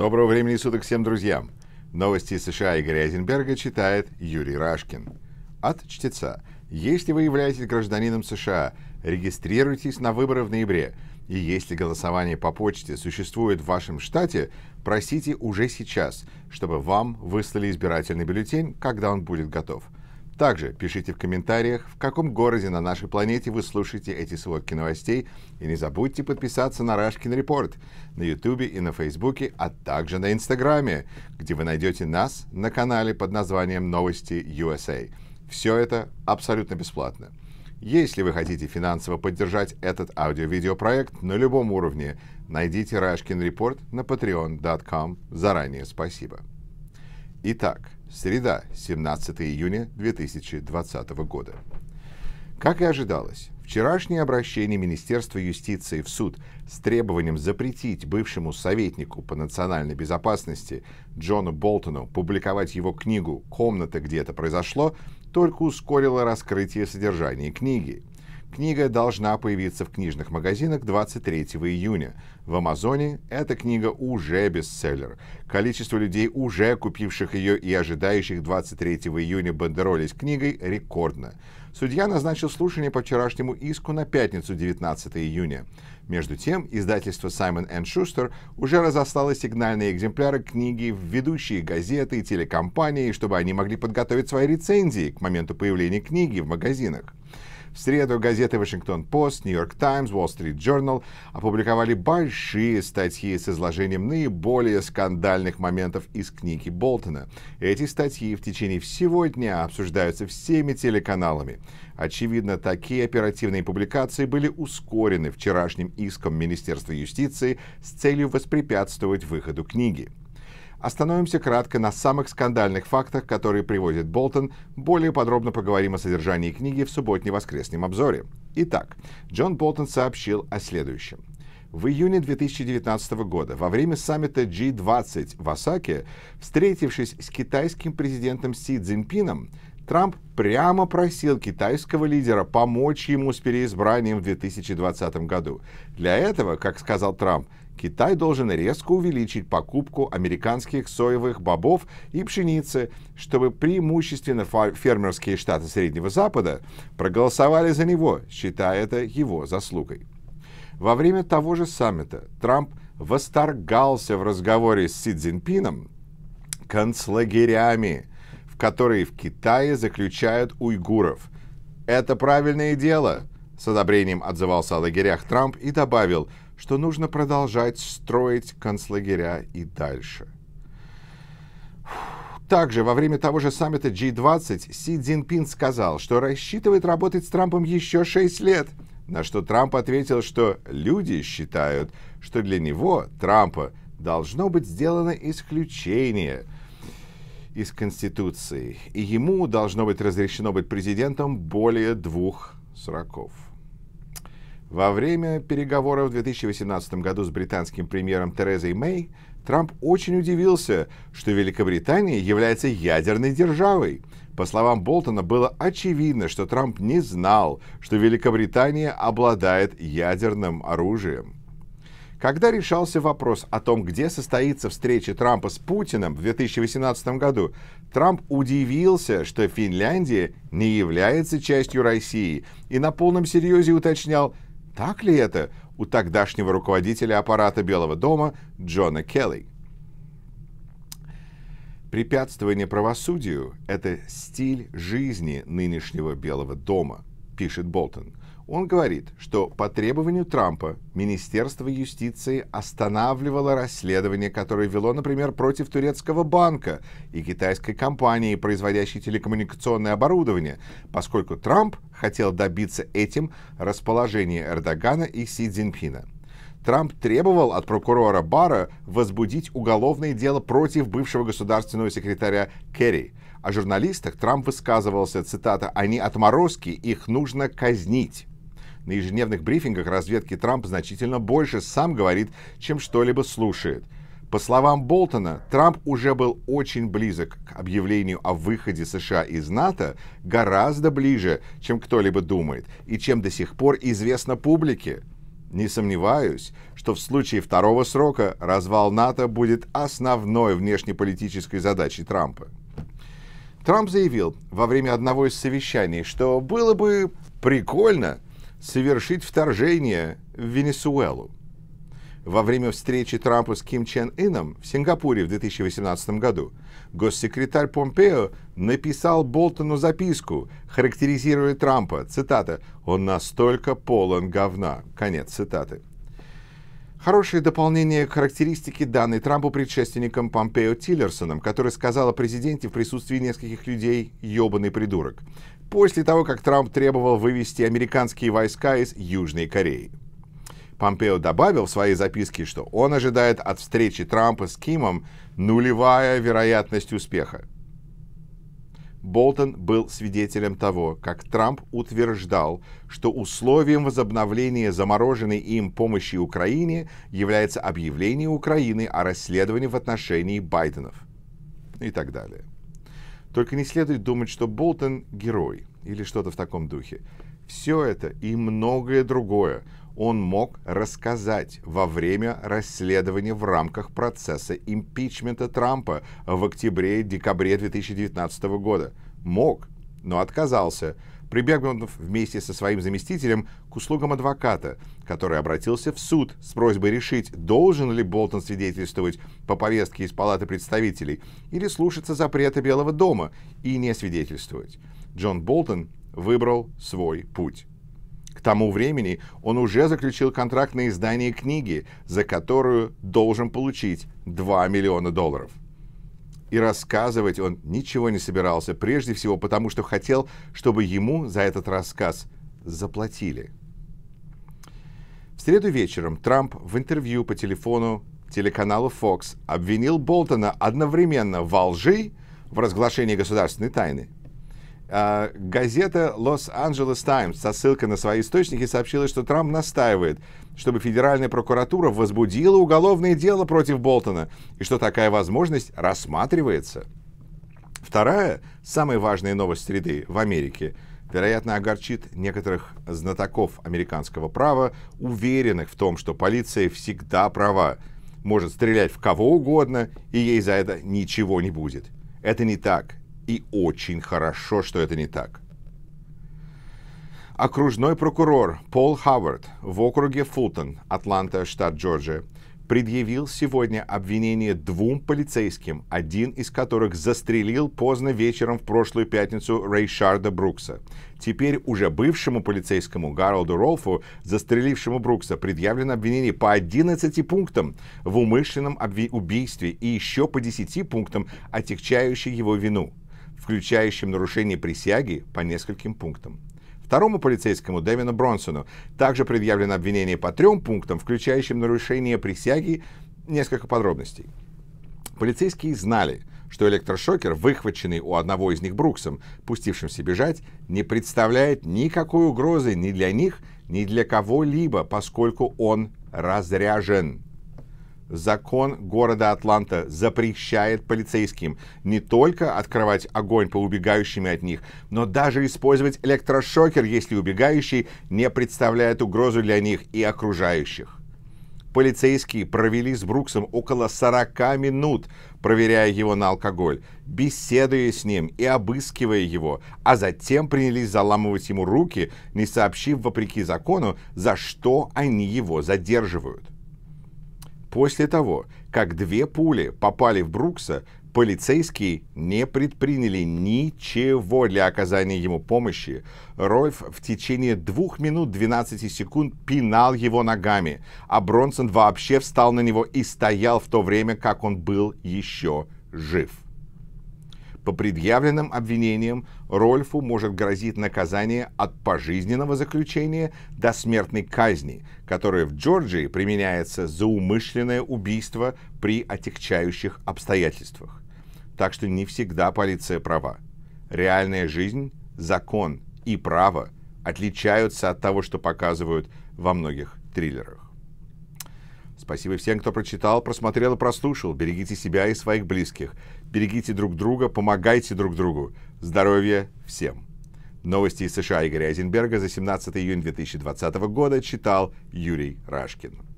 Доброго времени суток всем друзьям! Новости США и Грязенберга читает Юрий Рашкин. От чтеца. Если вы являетесь гражданином США, регистрируйтесь на выборы в ноябре. И если голосование по почте существует в вашем штате, просите уже сейчас, чтобы вам выслали избирательный бюллетень, когда он будет готов – также пишите в комментариях, в каком городе на нашей планете вы слушаете эти сводки новостей. И не забудьте подписаться на Рашкин Репорт на Ютубе и на Фейсбуке, а также на Инстаграме, где вы найдете нас на канале под названием «Новости USA». А». Все это абсолютно бесплатно. Если вы хотите финансово поддержать этот аудио-видеопроект на любом уровне, найдите Рашкин Репорт на patreon.com. Заранее спасибо. Итак, Среда, 17 июня 2020 года. Как и ожидалось, вчерашнее обращение Министерства юстиции в суд с требованием запретить бывшему советнику по национальной безопасности Джону Болтону публиковать его книгу «Комната, где это произошло» только ускорило раскрытие содержания книги. Книга должна появиться в книжных магазинах 23 июня. В Амазоне эта книга уже бестселлер. Количество людей, уже купивших ее и ожидающих 23 июня бандероли с книгой, рекордно. Судья назначил слушание по вчерашнему иску на пятницу 19 июня. Между тем, издательство Simon Schuster уже разослало сигнальные экземпляры книги в ведущие газеты и телекомпании, чтобы они могли подготовить свои рецензии к моменту появления книги в магазинах. В среду газеты «Вашингтон-Пост», «Нью-Йорк Таймс», «Уолл-Стрит Джорнал» опубликовали большие статьи с изложением наиболее скандальных моментов из книги Болтона. Эти статьи в течение всего дня обсуждаются всеми телеканалами. Очевидно, такие оперативные публикации были ускорены вчерашним иском Министерства юстиции с целью воспрепятствовать выходу книги. Остановимся кратко на самых скандальных фактах, которые приводит Болтон. Более подробно поговорим о содержании книги в субботне-воскреснем обзоре. Итак, Джон Болтон сообщил о следующем. В июне 2019 года во время саммита G20 в Осаке, встретившись с китайским президентом Си Цзиньпином, Трамп прямо просил китайского лидера помочь ему с переизбранием в 2020 году. Для этого, как сказал Трамп, Китай должен резко увеличить покупку американских соевых бобов и пшеницы, чтобы преимущественно фермерские штаты Среднего Запада проголосовали за него, считая это его заслугой. Во время того же саммита Трамп восторгался в разговоре с Си Цзиньпином концлагерями, в которые в Китае заключают уйгуров. «Это правильное дело», — с одобрением отзывался о лагерях Трамп и добавил — что нужно продолжать строить концлагеря и дальше. Также во время того же саммита G20 Си Цзиньпин сказал, что рассчитывает работать с Трампом еще 6 лет, на что Трамп ответил, что люди считают, что для него, Трампа, должно быть сделано исключение из Конституции, и ему должно быть разрешено быть президентом более двух сроков. Во время переговоров в 2018 году с британским премьером Терезой Мэй Трамп очень удивился, что Великобритания является ядерной державой. По словам Болтона, было очевидно, что Трамп не знал, что Великобритания обладает ядерным оружием. Когда решался вопрос о том, где состоится встреча Трампа с Путиным в 2018 году, Трамп удивился, что Финляндия не является частью России и на полном серьезе уточнял – так ли это у тогдашнего руководителя аппарата Белого дома Джона Келли? Препятствование правосудию – это стиль жизни нынешнего Белого дома, пишет Болтон. Он говорит, что по требованию Трампа Министерство юстиции останавливало расследование, которое вело, например, против турецкого банка и китайской компании, производящей телекоммуникационное оборудование, поскольку Трамп хотел добиться этим расположения Эрдогана и Си Цзиньпина. Трамп требовал от прокурора Бара возбудить уголовное дело против бывшего государственного секретаря Керри. О журналистах Трамп высказывался, цитата, «Они отморозки, их нужно казнить». На ежедневных брифингах разведки Трамп значительно больше сам говорит, чем что-либо слушает. По словам Болтона, Трамп уже был очень близок к объявлению о выходе США из НАТО, гораздо ближе, чем кто-либо думает, и чем до сих пор известно публике. Не сомневаюсь, что в случае второго срока развал НАТО будет основной внешнеполитической задачей Трампа. Трамп заявил во время одного из совещаний, что было бы прикольно – совершить вторжение в Венесуэлу. Во время встречи Трампа с Ким Чен Ином в Сингапуре в 2018 году госсекретарь Помпео написал Болтону записку, характеризируя Трампа, цитата, «Он настолько полон говна», конец цитаты. Хорошее дополнение к характеристике, данной Трампу предшественником Помпео Тиллерсоном, который сказал о президенте в присутствии нескольких людей «ебаный придурок» после того, как Трамп требовал вывести американские войска из Южной Кореи. Помпео добавил в своей записке, что он ожидает от встречи Трампа с Кимом нулевая вероятность успеха. Болтон был свидетелем того, как Трамп утверждал, что условием возобновления замороженной им помощи Украине является объявление Украины о расследовании в отношении Байденов и так далее. Только не следует думать, что Болтон – герой или что-то в таком духе. Все это и многое другое он мог рассказать во время расследования в рамках процесса импичмента Трампа в октябре-декабре 2019 года. Мог, но отказался – Прибегнув вместе со своим заместителем к услугам адвоката, который обратился в суд с просьбой решить, должен ли Болтон свидетельствовать по повестке из Палаты представителей или слушаться запрета Белого дома и не свидетельствовать. Джон Болтон выбрал свой путь. К тому времени он уже заключил контракт на издание книги, за которую должен получить 2 миллиона долларов и рассказывать он ничего не собирался, прежде всего потому, что хотел, чтобы ему за этот рассказ заплатили. В среду вечером Трамп в интервью по телефону телеканалу Fox обвинил Болтона одновременно во лжи в разглашении государственной тайны – а, газета Los Angeles Times со ссылкой на свои источники сообщила, что Трамп настаивает, чтобы федеральная прокуратура возбудила уголовное дело против Болтона и что такая возможность рассматривается. Вторая, самая важная новость среды в Америке, вероятно, огорчит некоторых знатоков американского права, уверенных в том, что полиция всегда права, может стрелять в кого угодно, и ей за это ничего не будет. Это не так. И очень хорошо, что это не так. Окружной прокурор Пол Хавард в округе Фултон, Атланта, штат Джорджия, предъявил сегодня обвинение двум полицейским, один из которых застрелил поздно вечером в прошлую пятницу Рейшарда Брукса. Теперь уже бывшему полицейскому Гарольду Ролфу, застрелившему Брукса, предъявлено обвинение по 11 пунктам в умышленном убийстве и еще по 10 пунктам, отягчающие его вину включающим нарушение присяги по нескольким пунктам. Второму полицейскому Дэвину Бронсону также предъявлено обвинение по трем пунктам, включающим нарушение присяги, несколько подробностей. Полицейские знали, что электрошокер, выхваченный у одного из них Бруксом, пустившимся бежать, не представляет никакой угрозы ни для них, ни для кого-либо, поскольку он разряжен. Закон города Атланта запрещает полицейским не только открывать огонь по убегающими от них, но даже использовать электрошокер, если убегающий не представляет угрозу для них и окружающих. Полицейские провели с Бруксом около 40 минут, проверяя его на алкоголь, беседуя с ним и обыскивая его, а затем принялись заламывать ему руки, не сообщив вопреки закону, за что они его задерживают. После того, как две пули попали в Брукса, полицейские не предприняли ничего для оказания ему помощи. Рольф в течение 2 минут 12 секунд пинал его ногами, а Бронсон вообще встал на него и стоял в то время, как он был еще жив. По предъявленным обвинениям Рольфу может грозить наказание от пожизненного заключения до смертной казни, которая в Джорджии применяется за умышленное убийство при отягчающих обстоятельствах. Так что не всегда полиция права. Реальная жизнь, закон и право отличаются от того, что показывают во многих триллерах. Спасибо всем, кто прочитал, просмотрел и прослушал. Берегите себя и своих близких. Берегите друг друга, помогайте друг другу. Здоровья всем! Новости из США Игоря Айзенберга за 17 июня 2020 года читал Юрий Рашкин.